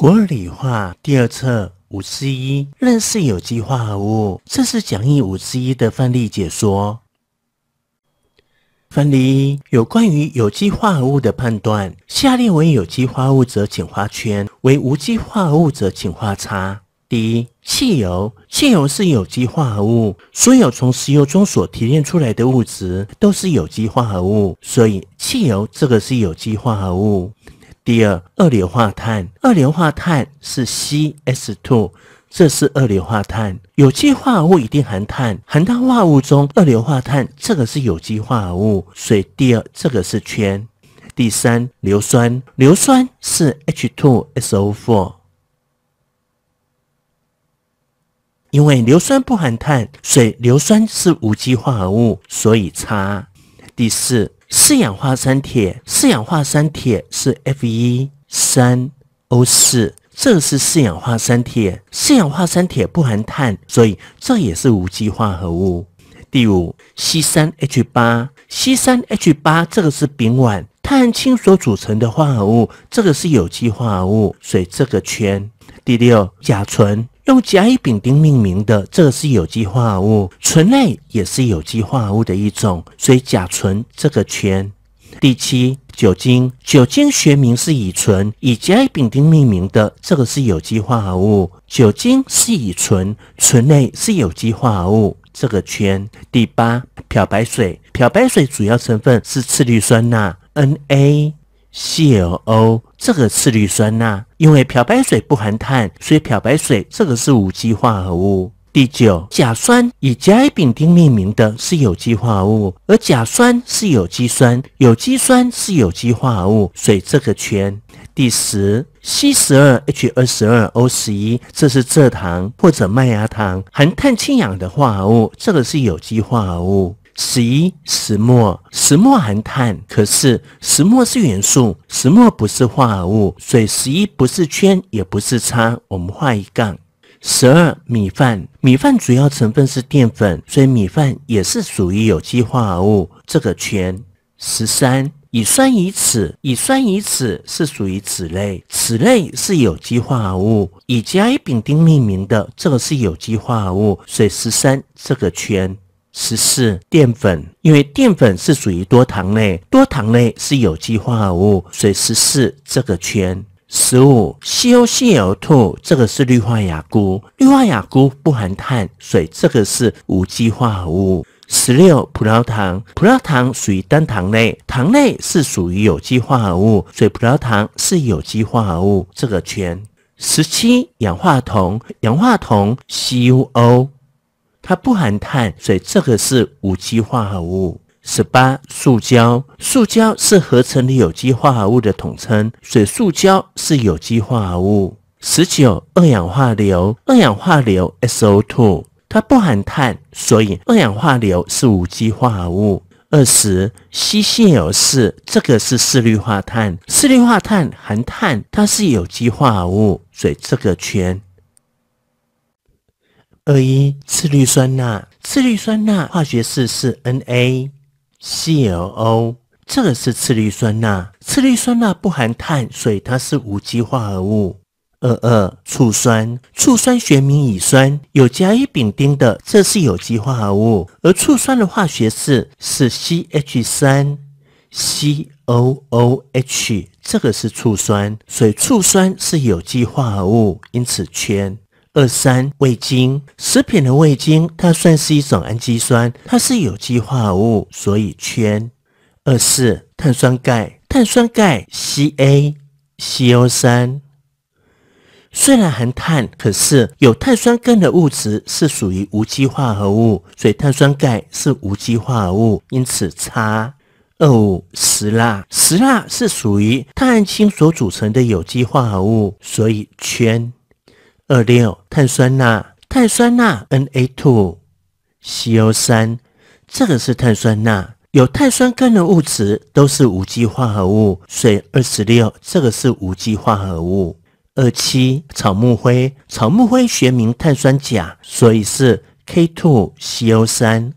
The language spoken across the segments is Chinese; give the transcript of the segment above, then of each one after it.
国理化第二册五十一认识有机化合物，这是讲义五十一的范例解说。范例一：有关于有机化合物的判断，下列为有机化合物者，请画圈；为无机化合物者，请画叉。第一，汽油。汽油是有机化合物，所有从石油中所提炼出来的物质都是有机化合物，所以汽油这个是有机化合物。第二，二硫化碳，二硫化碳是 CS two，这是二硫化碳。有机化合物一定含碳，含碳化合物中二硫化碳这个是有机化合物，所以第二这个是圈。第三，硫酸，硫酸是 H two SO four，因为硫酸不含碳，水硫酸是无机化合物，所以差。第四。四氧化三铁，四氧化三铁是 f e 三 o 四，这是四氧化三铁。四氧化三铁不含碳，所以这也是无机化合物。第五 c 三 h 八 c 三 h 八这个是丙烷，碳氢所组成的化合物，这个是有机化合物，所以这个圈。第六，甲醇。用甲乙丙丁命名的，这个是有机化合物，醇类也是有机化合物的一种，所以甲醇这个圈。第七，酒精，酒精学名是乙醇，以甲乙丙丁命名的，这个是有机化合物，酒精是乙醇，醇类是有机化合物，这个圈。第八，漂白水，漂白水主要成分是次氯酸钠，Na。CLO 这个次氯酸钠，因为漂白水不含碳，所以漂白水这个是无机化合物。第九，甲酸以甲乙丙丁命名的是有机化合物，而甲酸是有机酸，有机酸是有机化合物，所以这个圈。第十，C 十二 H 二十二 O 十一，这是蔗糖或者麦芽糖，含碳氢氧的化合物，这个是有机化合物。十一石墨，石墨含碳，可是石墨是元素，石墨不是化合物。所以十一不是圈，也不是叉，我们画一杠。十二米饭，米饭主要成分是淀粉，所以米饭也是属于有机化合物。这个圈。十三乙酸乙酯，乙酸乙酯是属于酯类，酯类是有机化合物。以甲乙丙丁命名的，这个是有机化合物。所以十三这个圈。十四淀粉，因为淀粉是属于多糖类，多糖类是有机化合物，所以十四这个圈。十五 c o l o 这个是氯化亚钴，氯化亚钴不含碳，所以这个是无机化合物。十六葡萄糖，葡萄糖属于单糖类，糖类是属于有机化合物，所以葡萄糖是有机化合物，这个圈。十七氧化铜，氧化铜 CuO。它不含碳，所以这个是无机化合物。十八，塑胶，塑胶是合成的有机化合物的统称，所以塑胶是有机化合物。十九，二氧化硫，二氧化硫 （SO2），它不含碳，所以二氧化硫是无机化合物。二十，四性有四，这个是四氯化碳，四氯化碳含碳，它是有机化合物，所以这个圈。二一次氯酸钠，次氯酸钠化学式是 NaClO，这个是次氯酸钠。次氯酸钠不含碳，所以它是无机化合物。二二醋酸，醋酸学名乙酸，有甲乙丙丁的，这是有机化合物。而醋酸的化学式是 CH3COOH，这个是醋酸，所以醋酸是有机化合物，因此圈。二三味精，食品的味精，它算是一种氨基酸，它是有机化合物，所以圈。二四碳酸钙，碳酸钙 CaCO 三，虽然含碳，可是有碳酸根的物质是属于无机化合物，所以碳酸钙是无机化合物，因此叉。二五石蜡，石蜡是属于碳氢所组成的有机化合物，所以圈。二六碳酸钠，碳酸钠 Na two CO 三，这个是碳酸钠，有碳酸根的物质都是无机化合物。水二十六，这个是无机化合物。二七草木灰，草木灰学名碳酸钾，所以是 K two CO 三，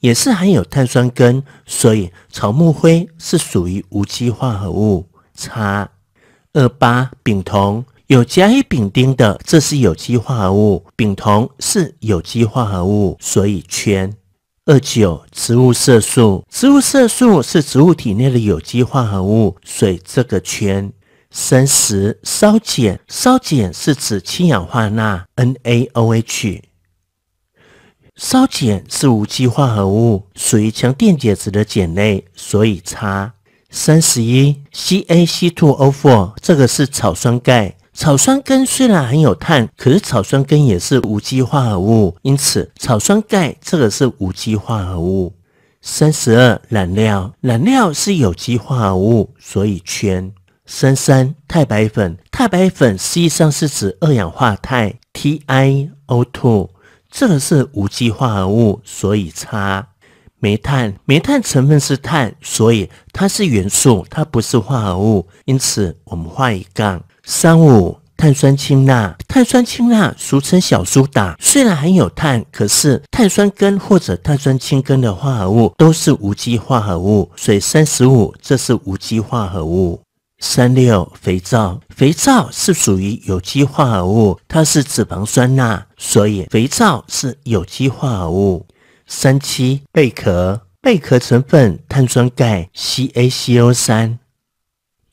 也是含有碳酸根，所以草木灰是属于无机化合物。叉二八丙酮。有甲乙丙丁的，这是有机化合物。丙酮是有机化合物，所以圈二九。植物色素，植物色素是植物体内的有机化合物，所以这个圈三十。烧碱，烧碱是指氢氧化钠 NaOH。烧碱是无机化合物，属于强电解质的碱类，所以叉三十一 CaC2O4，这个是草酸钙。草酸根虽然含有碳，可是草酸根也是无机化合物，因此草酸钙这个是无机化合物。三十二染料，染料是有机化合物，所以圈。三三钛白粉，钛白粉实际上是指二氧化钛 t i o two。这个是无机化合物，所以叉。煤炭，煤炭成分是碳，所以它是元素，它不是化合物，因此我们画一杠。三五碳酸氢钠，碳酸氢钠俗称小苏打，虽然含有碳，可是碳酸根或者碳酸氢根的化合物都是无机化合物，所以三十五这是无机化合物。三六肥皂，肥皂是属于有机化合物，它是脂肪酸钠，所以肥皂是有机化合物。三七贝壳，贝壳成分碳酸钙 CaCO 三。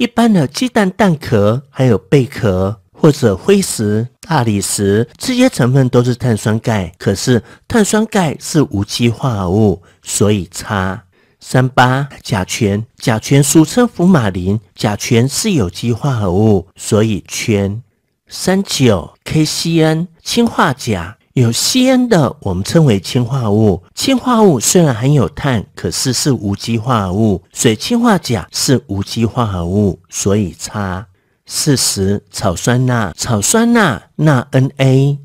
一般的鸡蛋蛋壳，还有贝壳或者灰石、大理石这些成分都是碳酸钙，可是碳酸钙是无机化合物，所以差。三八甲醛，甲醛俗称福马林，甲醛是有机化合物，所以圈。三九 KCN 氢化钾。有吸烟的，我们称为氢化物。氢化物虽然含有碳，可是是无机化合物。水氢化钾是无机化合物，所以差。四十草酸钠，草酸钠钠 Na，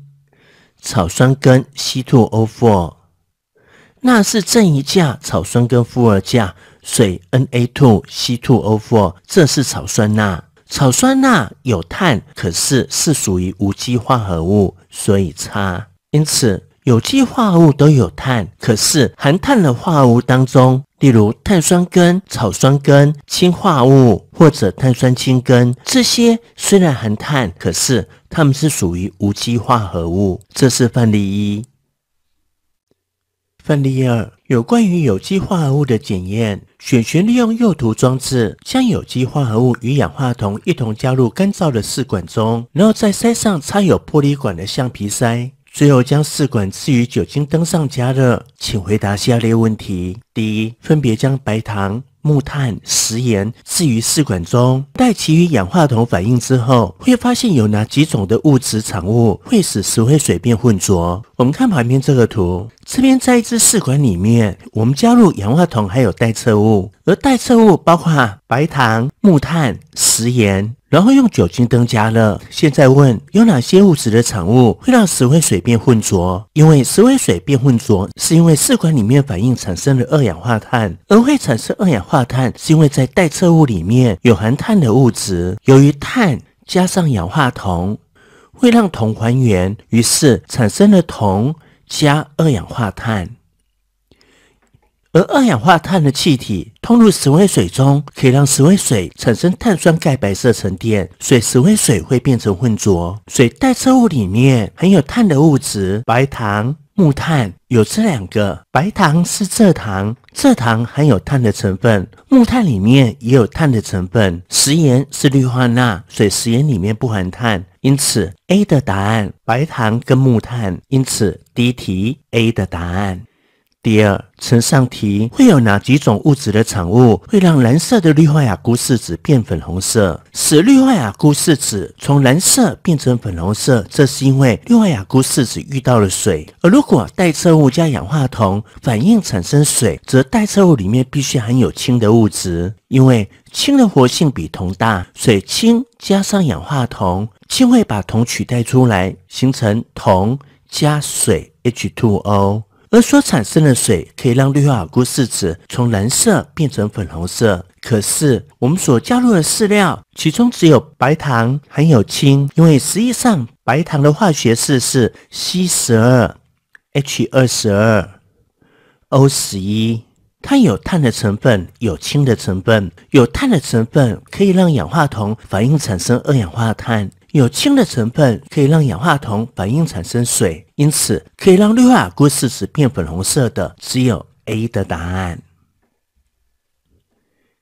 草酸根 C two O four，钠是正一价，草酸根负二价，水 Na two C two O four，这是草酸钠。草酸钠有碳，可是是属于无机化合物，所以差。因此，有机化合物都有碳。可是，含碳的化合物当中，例如碳酸根、草酸根、氢化物或者碳酸氢根，这些虽然含碳，可是它们是属于无机化合物。这是范例一。范例二有关于有机化合物的检验。选学利用右图装置，将有机化合物与氧化铜一同加入干燥的试管中，然后在塞上插有玻璃管的橡皮塞。最后将试管置于酒精灯上加热，请回答下列问题：第一，分别将白糖、木炭、食盐置于试管中，待其与氧化铜反应之后，会发现有哪几种的物质产物会使石灰水变浑浊？我们看旁边这个图。这边在一支试管里面，我们加入氧化铜还有代测物，而代测物包括白糖、木炭、食盐，然后用酒精灯加热。现在问有哪些物质的产物会让石灰水变浑浊？因为石灰水变浑浊是因为试管里面反应产生了二氧化碳，而会产生二氧化碳是因为在代测物里面有含碳的物质。由于碳加上氧化铜会让铜还原，于是产生了铜。加二氧化碳，而二氧化碳的气体通入石灰水中，可以让石灰水产生碳酸钙白色沉淀，水石灰水会变成浑浊。水代测物里面含有碳的物质，白糖。木炭有这两个，白糖是蔗糖，蔗糖含有碳的成分，木炭里面也有碳的成分。食盐是氯化钠，所以食盐里面不含碳，因此 A 的答案，白糖跟木炭，因此第一题 A 的答案。第二，呈上题会有哪几种物质的产物会让蓝色的氯化亚钴试纸变粉红色？使氯化亚钴试纸从蓝色变成粉红色，这是因为氯化亚钴试纸遇到了水。而如果代测物加氧化铜反应产生水，则代测物里面必须含有氢的物质，因为氢的活性比铜大。水氢加上氧化铜，氢会把铜取代出来，形成铜加水 H2O。而所产生的水可以让氯化钴试纸从蓝色变成粉红色。可是我们所加入的饲料，其中只有白糖含有氢，因为实际上白糖的化学式是 C 十二 H 二十二 O 十一，它有碳的成分，有氢的成分，有碳的成分可以让氧化铜反应产生二氧化碳，有氢的成分可以让氧化铜反应产生水。因此，可以让氯化钴试纸变粉红色的，只有 A 的答案。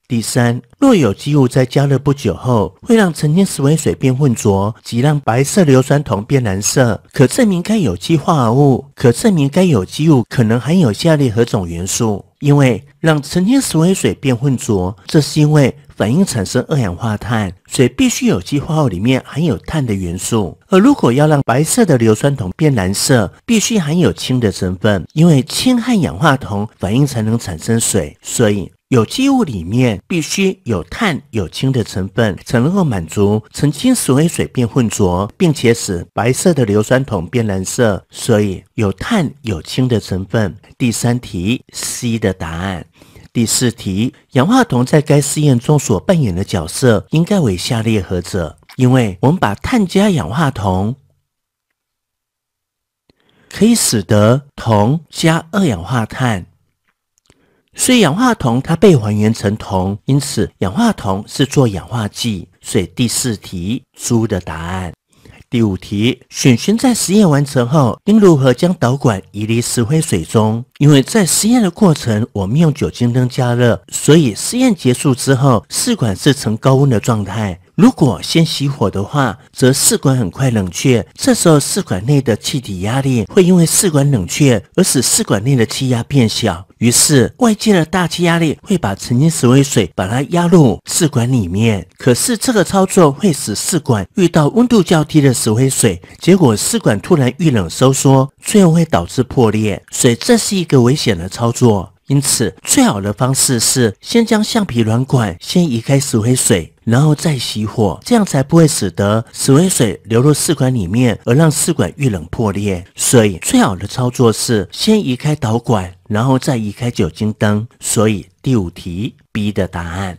第三，若有机物在加热不久后，会让澄清石灰水变浑浊，即让白色硫酸铜变蓝色，可证明该有机化合物可证明该有机物可能含有下列何种元素？因为让澄清石灰水变浑浊，这是因为。反应产生二氧化碳，水必须有机化合物里面含有碳的元素。而如果要让白色的硫酸铜变蓝色，必须含有氢的成分，因为氢和氧化铜反应才能产生水。所以有机物里面必须有碳有氢的成分，才能够满足澄清石灰水变浑浊，并且使白色的硫酸铜变蓝色。所以有碳有氢的成分。第三题 C 的答案。第四题，氧化铜在该试验中所扮演的角色应该为下列何者？因为我们把碳加氧化铜，可以使得铜加二氧化碳，所以氧化铜它被还原成铜，因此氧化铜是做氧化剂。所以第四题，猪的答案。第五题，选宣在实验完成后应如何将导管移离石灰水中？因为在实验的过程，我们用酒精灯加热，所以实验结束之后，试管是呈高温的状态。如果先熄火的话，则试管很快冷却，这时候试管内的气体压力会因为试管冷却而使试管内的气压变小，于是外界的大气压力会把曾经石灰水把它压入试管里面。可是这个操作会使试管遇到温度较低的石灰水，结果试管突然遇冷收缩，最后会导致破裂。所以这是一个危险的操作。因此，最好的方式是先将橡皮软管先移开石灰水。然后再熄火，这样才不会使得石灰水流入试管里面，而让试管遇冷破裂。所以最好的操作是先移开导管，然后再移开酒精灯。所以第五题 B 的答案。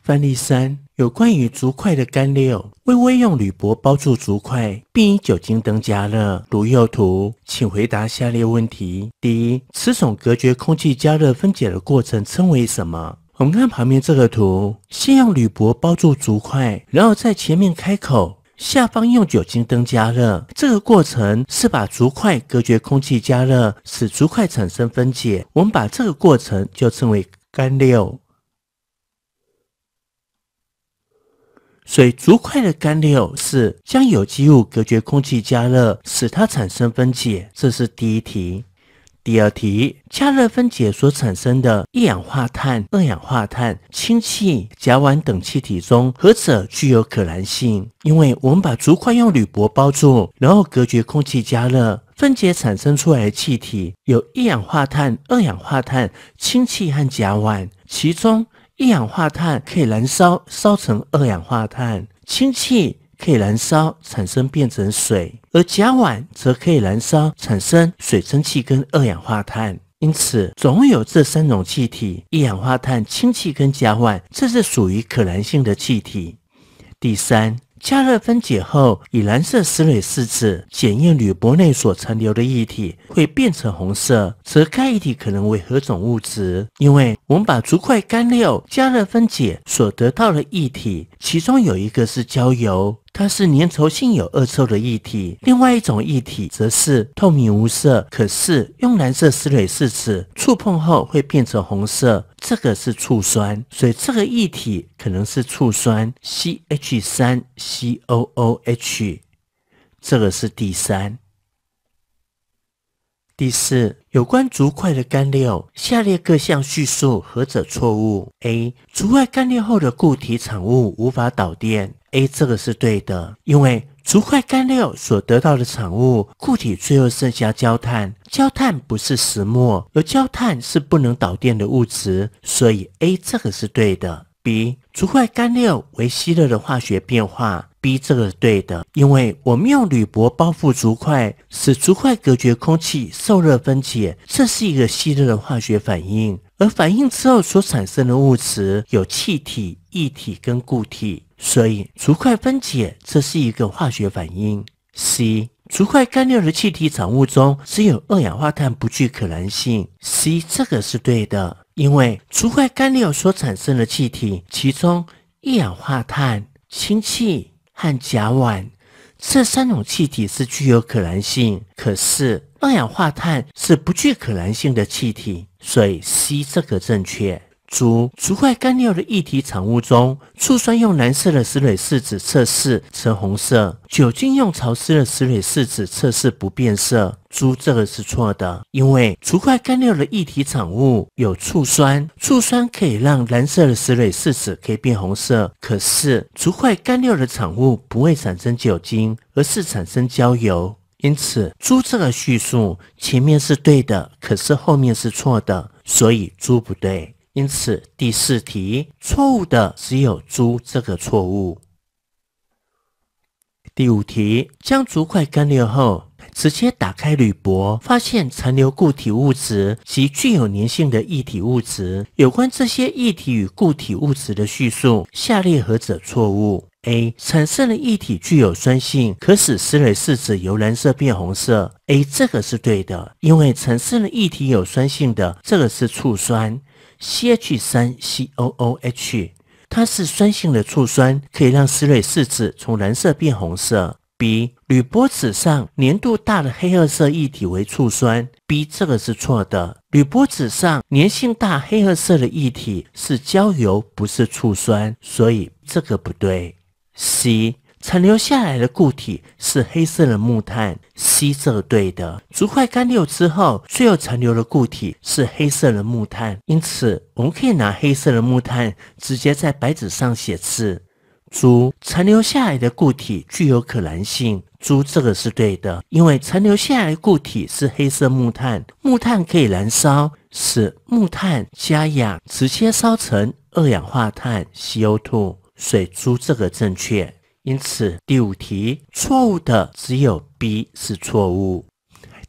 范例三有关于竹块的干馏，微微用铝箔包住竹块，并以酒精灯加热，如右图。请回答下列问题：第一，此种隔绝空气加热分解的过程称为什么？我们看旁边这个图，先用铝箔包住竹块，然后在前面开口，下方用酒精灯加热。这个过程是把竹块隔绝空气加热，使竹块产生分解。我们把这个过程就称为干所以竹块的干溜是将有机物隔绝空气加热，使它产生分解。这是第一题。第二题，加热分解所产生的一氧化碳、二氧化碳、氢气、甲烷等气体中，何者具有可燃性？因为我们把竹块用铝箔包住，然后隔绝空气加热分解产生出来的气体有一氧化碳、二氧化碳、氢气和甲烷，其中一氧化碳可以燃烧，烧成二氧化碳、氢气。可以燃烧产生变成水，而甲烷则可以燃烧产生水蒸气跟二氧化碳。因此，总有这三种气体：一氧化碳、氢气跟甲烷。这是属于可燃性的气体。第三，加热分解后，以蓝色石蕊试纸检验铝箔内所残留的液体，会变成红色，则该液体可能为何种物质？因为我们把竹块干料加热分解所得到的液体，其中有一个是焦油。它是粘稠性、有恶臭的液体。另外一种液体则是透明无色，可是用蓝色石蕊试纸触碰后会变成红色，这个是醋酸，所以这个液体可能是醋酸 c h 三 c o o h 这个是第三、第四有关竹块的干裂。下列各项叙述何者错误？A. 竹块干裂后的固体产物无法导电。A 这个是对的，因为除块干料所得到的产物固体最后剩下焦炭，焦炭不是石墨，而焦炭是不能导电的物质，所以 A 这个是对的。B 除块干料为吸热的化学变化。一，这个是对的，因为我们用铝箔包覆竹块，使竹块隔绝空气受热分解，这是一个吸热的化学反应。而反应之后所产生的物质有气体、液体跟固体，所以竹块分解这是一个化学反应。C 竹块干裂的气体产物中只有二氧化碳不具可燃性。C 这个是对的，因为竹块干裂所产生的气体其中一氧化碳、氢气。和甲烷这三种气体是具有可燃性，可是二氧化碳是不具可燃性的气体，所以 C 这个正确。竹竹块干料的液体产物中，醋酸用蓝色的石蕊试纸测试呈红色，酒精用潮湿的石蕊试纸测试不变色。猪这个是错的，因为竹块干料的液体产物有醋酸，醋酸可以让蓝色的石蕊试纸可以变红色。可是竹块干料的产物不会产生酒精，而是产生焦油。因此，猪这个叙述前面是对的，可是后面是错的，所以猪不对。因此，第四题错误的只有猪这个错误。第五题，将竹块干裂后，直接打开铝箔，发现残留固体物质及具有粘性的液体物质。有关这些液体与固体物质的叙述，下列何者错误？A. 产生的液体具有酸性，可使石蕊试纸由蓝色变红色。A 这个是对的，因为产生的液体有酸性的，这个是醋酸。C H 三 C O O H，它是酸性的醋酸，可以让石蕊试纸从蓝色变红色。B，滤箔纸上粘度大的黑褐色液体为醋酸。B 这个是错的，滤箔纸上粘性大黑褐色的液体是焦油，不是醋酸，所以这个不对。C。残留下来的固体是黑色的木炭，吸色对的。竹块干掉之后，最后残留的固体是黑色的木炭，因此我们可以拿黑色的木炭直接在白纸上写字。竹残留下来的固体具有可燃性，竹这个是对的，因为残留下来的固体是黑色木炭，木炭可以燃烧，使木炭加氧直接烧成二氧化碳 （CO2） 水。猪这个正确。因此，第五题错误的只有 B 是错误。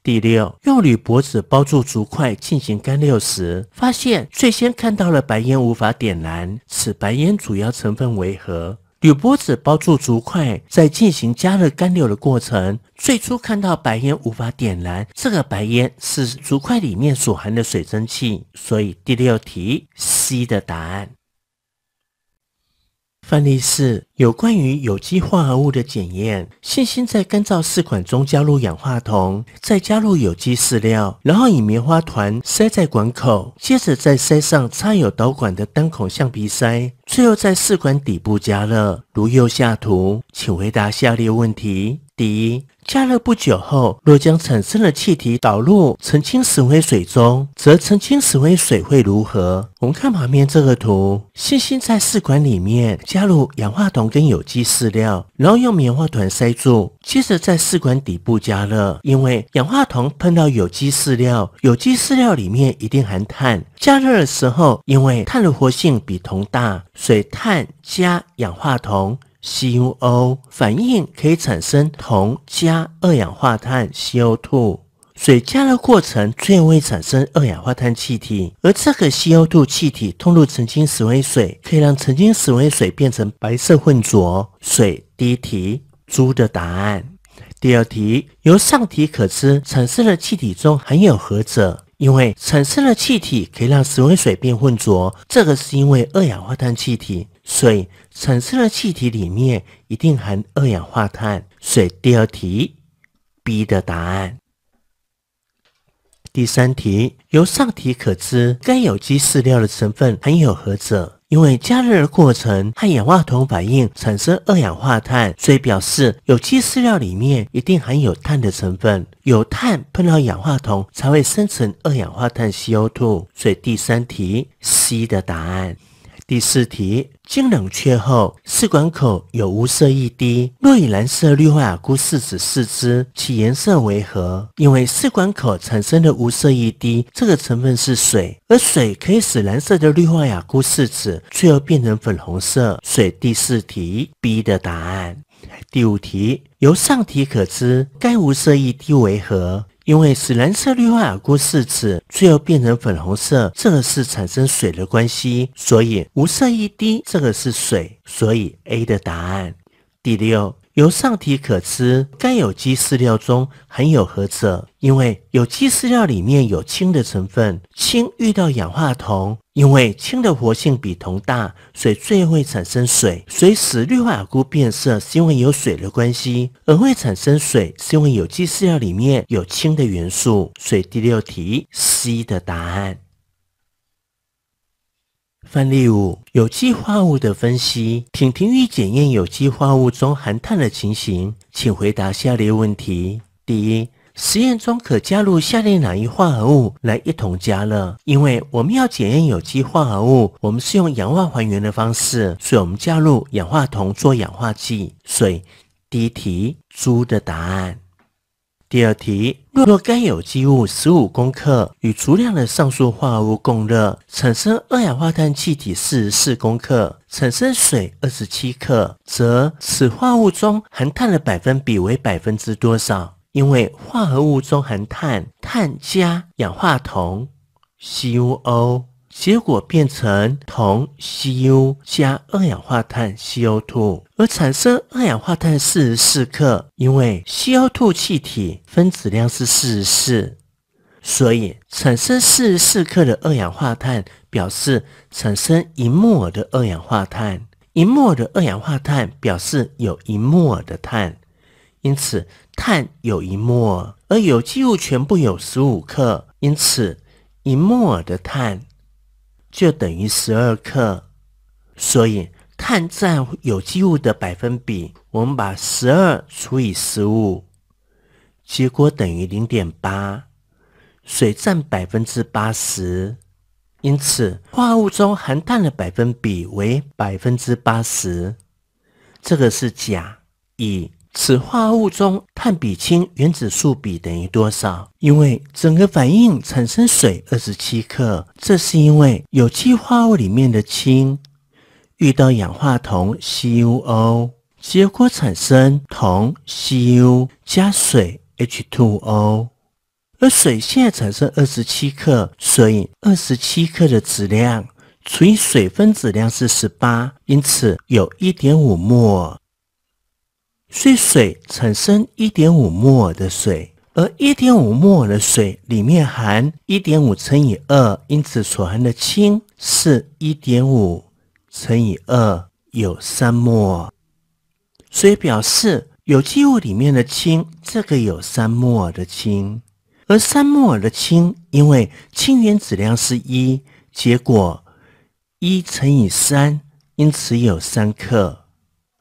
第六，用铝箔纸包住竹块进行干馏时，发现最先看到了白烟，无法点燃。此白烟主要成分为何？铝箔纸包住竹块，在进行加热干馏的过程，最初看到白烟无法点燃，这个白烟是竹块里面所含的水蒸气。所以第六题 C 的答案。范例四。有关于有机化合物的检验，信心在干燥试管中加入氧化铜，再加入有机饲料，然后以棉花团塞在管口，接着再塞上插有导管的单孔橡皮塞，最后在试管底部加热，如右下图。请回答下列问题：第一，加热不久后，若将产生的气体导入澄清石灰水中，则澄清石灰水会如何？我们看旁边这个图，信心在试管里面加入氧化铜。跟有机饲料，然后用棉花团塞住，接着在试管底部加热。因为氧化铜碰到有机饲料，有机饲料里面一定含碳。加热的时候，因为碳的活性比铜大，所以碳加氧化铜 （CuO） 反应可以产生铜加二氧化碳 （CO₂）。水加热过程最会产生二氧化碳气体，而这个稀有度气体通入澄清石灰水，可以让澄清石灰水变成白色混浊。水第一题，猪的答案。第二题，由上题可知，产生的气体中含有何者？因为产生的气体可以让石灰水变混浊，这个是因为二氧化碳气体，所以产生的气体里面一定含二氧化碳。水第二题，B 的答案。第三题，由上题可知，该有机饲料的成分含有何者？因为加热的过程和氧化铜反应产生二氧化碳，所以表示有机饲料里面一定含有碳的成分。有碳碰到氧化铜才会生成二氧化碳 （CO2）。所以第三题 C 的答案。第四题，经冷却后，试管口有无色一滴，若以蓝色氯化亚钴试纸试之，其颜色为何？因为试管口产生的无色一滴，这个成分是水，而水可以使蓝色的氯化亚钴试纸最后变成粉红色。所以第四题 B 的答案。第五题，由上题可知，该无色一滴为何？因为是蓝色氯化钴试纸，最后变成粉红色，这个是产生水的关系，所以无色一滴，这个是水，所以 A 的答案。第六。由上题可知，该有机饲料中含有何者？因为有机饲料里面有氢的成分，氢遇到氧化铜，因为氢的活性比铜大，所以最会产生水。水使氯化钴变色是因为有水的关系，而会产生水是因为有机饲料里面有氢的元素，所以第六题 C 的答案。范例五有机化合物的分析。婷婷欲检验有机化合物中含碳的情形，请回答下列问题。第一，实验中可加入下列哪一化合物来一同加热？因为我们要检验有机化合物，我们是用氧化还原的方式，所以我们加入氧化铜做氧化剂。所以，第一题，猪的答案。第二题，若该有机物十五公克与足量的上述化合物共热，产生二氧化碳气体四十四公克，产生水二十七克，则此化合物中含碳的百分比为百分之多少？因为化合物中含碳，碳加氧化铜，CuO。结果变成铜 Cu 加二氧化碳 c o 2而产生二氧化碳四十四克。因为 c o 2气体分子量是四十四，所以产生四十四克的二氧化碳，表示产生一摩尔的二氧化碳。一摩尔的二氧化碳表示有一摩尔的碳，因此碳有一摩尔。而有机物全部有十五克，因此一摩尔的碳。就等于十二克，所以碳占有机物的百分比，我们把十二除以十五，结果等于零点八。水占百分之八十，因此化合物中含碳的百分比为百分之八十。这个是甲乙。此化合物中碳比氢原子数比等于多少？因为整个反应产生水二十七克，这是因为有机化合物里面的氢遇到氧化铜 CuO，结果产生铜 Cu 加水 H2O，而水现在产生二十七克，所以二十七克的质量除以水分子量是十八，因此有一点五摩尔。碎水产生一点五摩尔的水，而一点五摩尔的水里面含一点五乘以二，因此所含的氢是一点五乘以二，有三摩尔。所以表示有机物里面的氢，这个有三摩尔的氢，而三摩尔的氢，因为氢原子量是一，结果一乘以三，因此有三克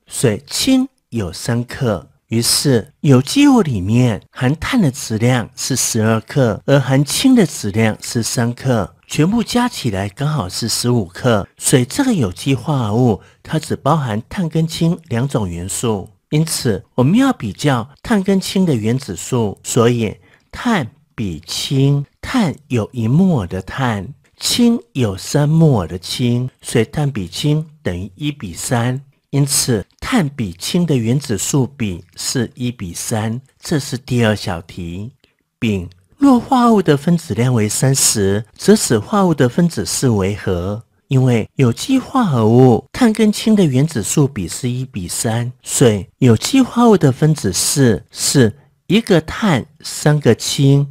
水氢。有三克，于是有机物里面含碳的质量是十二克，而含氢的质量是三克，全部加起来刚好是十五克。所以这个有机化合物，它只包含碳跟氢两种元素，因此我们要比较碳跟氢的原子数。所以碳比氢，碳有一摩尔的碳，氢有三摩尔的氢，所以碳比氢等于一比三，因此。碳比氢的原子数比是一比三，这是第二小题。丙若化物的分子量为三十，则此化物的分子式为何？因为有机化合物碳跟氢的原子数比是一比三，所以有机化合物的分子式是一个碳三个氢，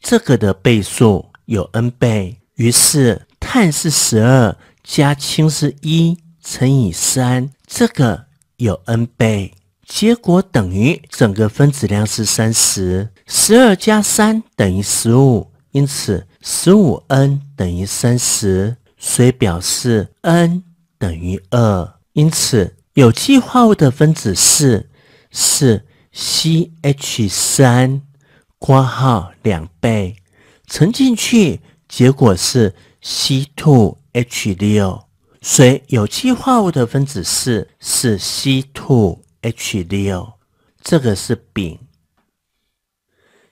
这个的倍数有 n 倍，于是碳是十二加氢是一乘以三，这个。有 n 倍，结果等于整个分子量是三十，十二加三等于十五，因此十五 n 等于三十，所以表示 n 等于二，因此有机化物的分子式是 C H 三（括号两倍）乘进去，结果是 C two H 六。所以有机化合物的分子式是 c two h 6这个是丙。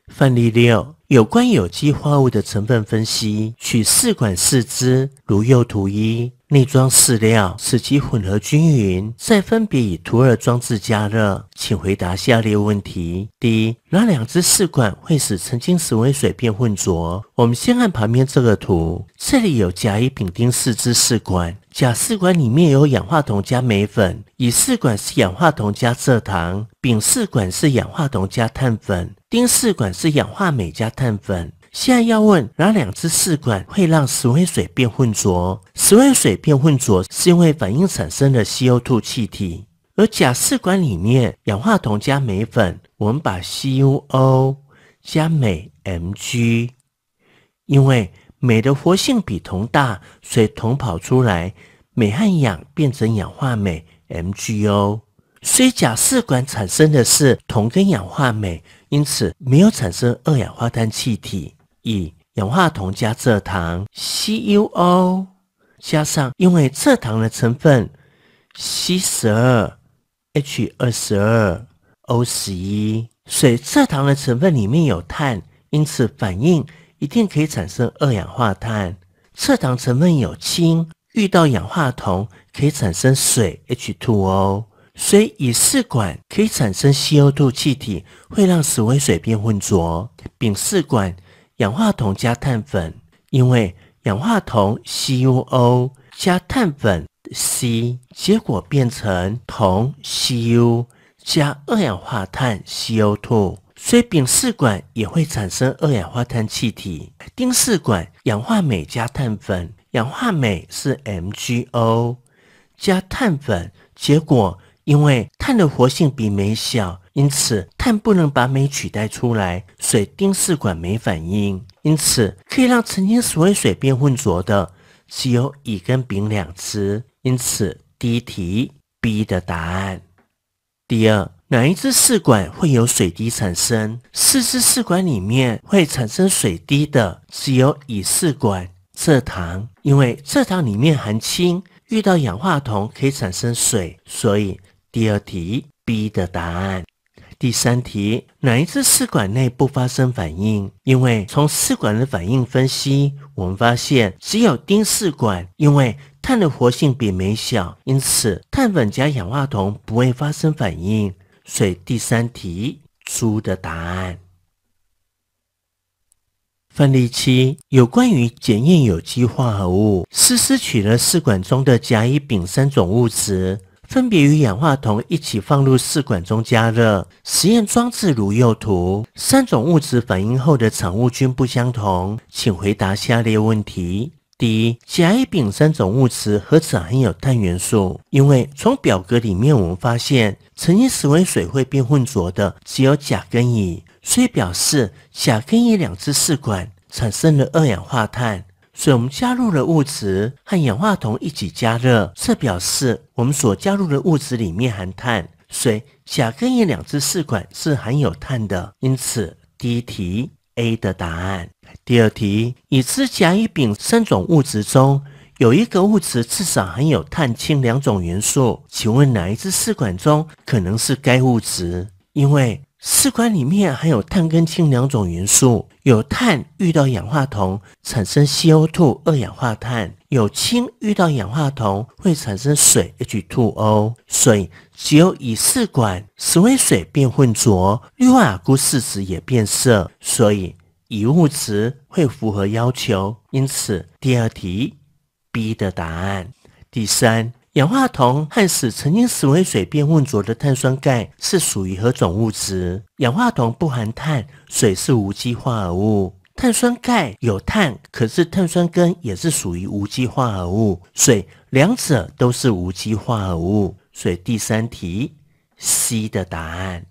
范例六有关有机化合物的成分分析，取试管四支，如右图一，内装饲料，使其混合均匀，再分别以图二装置加热。请回答下列问题：第一，哪两支试管会使澄清石灰水变浑浊？我们先看旁边这个图，这里有甲、乙、丙、丁四支试管。甲试管里面有氧化铜加镁粉，乙试管是氧化铜加蔗糖，丙试管是氧化铜加碳粉，丁试管是氧化镁加碳粉。现在要问哪两支试管会让石灰水变浑浊？石灰水变浑浊是因为反应产生的 c o 2气体。而甲试管里面氧化铜加镁粉，我们把 CuO 加镁 Mg，因为。镁的活性比铜大，所以铜跑出来，镁和氧变成氧化镁 （MgO）。虽假试管产生的是铜跟氧化镁，因此没有产生二氧化碳气体。以氧化铜加蔗糖 （CuO） 加上因为蔗糖的成分 C 十二 H 二十二 O 十一，以蔗糖的成分里面有碳，因此反应。一定可以产生二氧化碳。蔗糖成分有氢，遇到氧化铜可以产生水 H2O。所以乙试管可以产生 CO2 气体，会让石灰水变浑浊。丙试管氧化铜加碳粉，因为氧化铜 CuO 加碳粉 C，结果变成铜 Cu 加二氧化碳 CO2。所以丙试管也会产生二氧化碳气体。丁试管氧化镁加碳粉，氧化镁是 MgO，加碳粉，结果因为碳的活性比镁小，因此碳不能把镁取代出来。所以丁试管没反应，因此可以让澄清石灰水变浑浊的是有乙跟丙两支，因此第一题 B 的答案。第二。哪一支试管会有水滴产生？四支试管里面会产生水滴的只有乙试管蔗糖，因为蔗糖里面含氢，遇到氧化铜可以产生水，所以第二题 B 的答案。第三题哪一支试管内不发生反应？因为从试管的反应分析，我们发现只有丁试管，因为碳的活性比镁小，因此碳粉加氧化铜不会发生反应。所以第三题，猪的答案。范例七有关于检验有机化合物。思思取了试管中的甲、乙、丙三种物质，分别与氧化铜一起放入试管中加热。实验装置如右图。三种物质反应后的产物均不相同。请回答下列问题：第一，甲、乙、丙三种物质何者含有碳元素？因为从表格里面我们发现。曾经使灰水会变浑浊的只有甲跟乙，所以表示甲跟乙两只试管产生了二氧化碳。所以我们加入了物质和氧化铜一起加热，这表示我们所加入的物质里面含碳。所以甲跟乙两只试管是含有碳的。因此第一题 A 的答案。第二题，已知甲乙、丙三种物质中。有一个物质至少含有碳、氢两种元素，请问哪一支试管中可能是该物质？因为试管里面含有碳跟氢两种元素，有碳遇到氧化铜产生 CO2 二氧化碳，有氢遇到氧化铜会产生水 H2O，所以只有乙试管石灰水变浑浊，氯化钴试纸也变色，所以乙物质会符合要求。因此第二题。B 的答案。第三，氧化铜和使曾经石灰水变浑浊的碳酸钙是属于何种物质？氧化铜不含碳，水是无机化合物，碳酸钙有碳，可是碳酸根也是属于无机化合物，水两者都是无机化合物，所以第三题 C 的答案。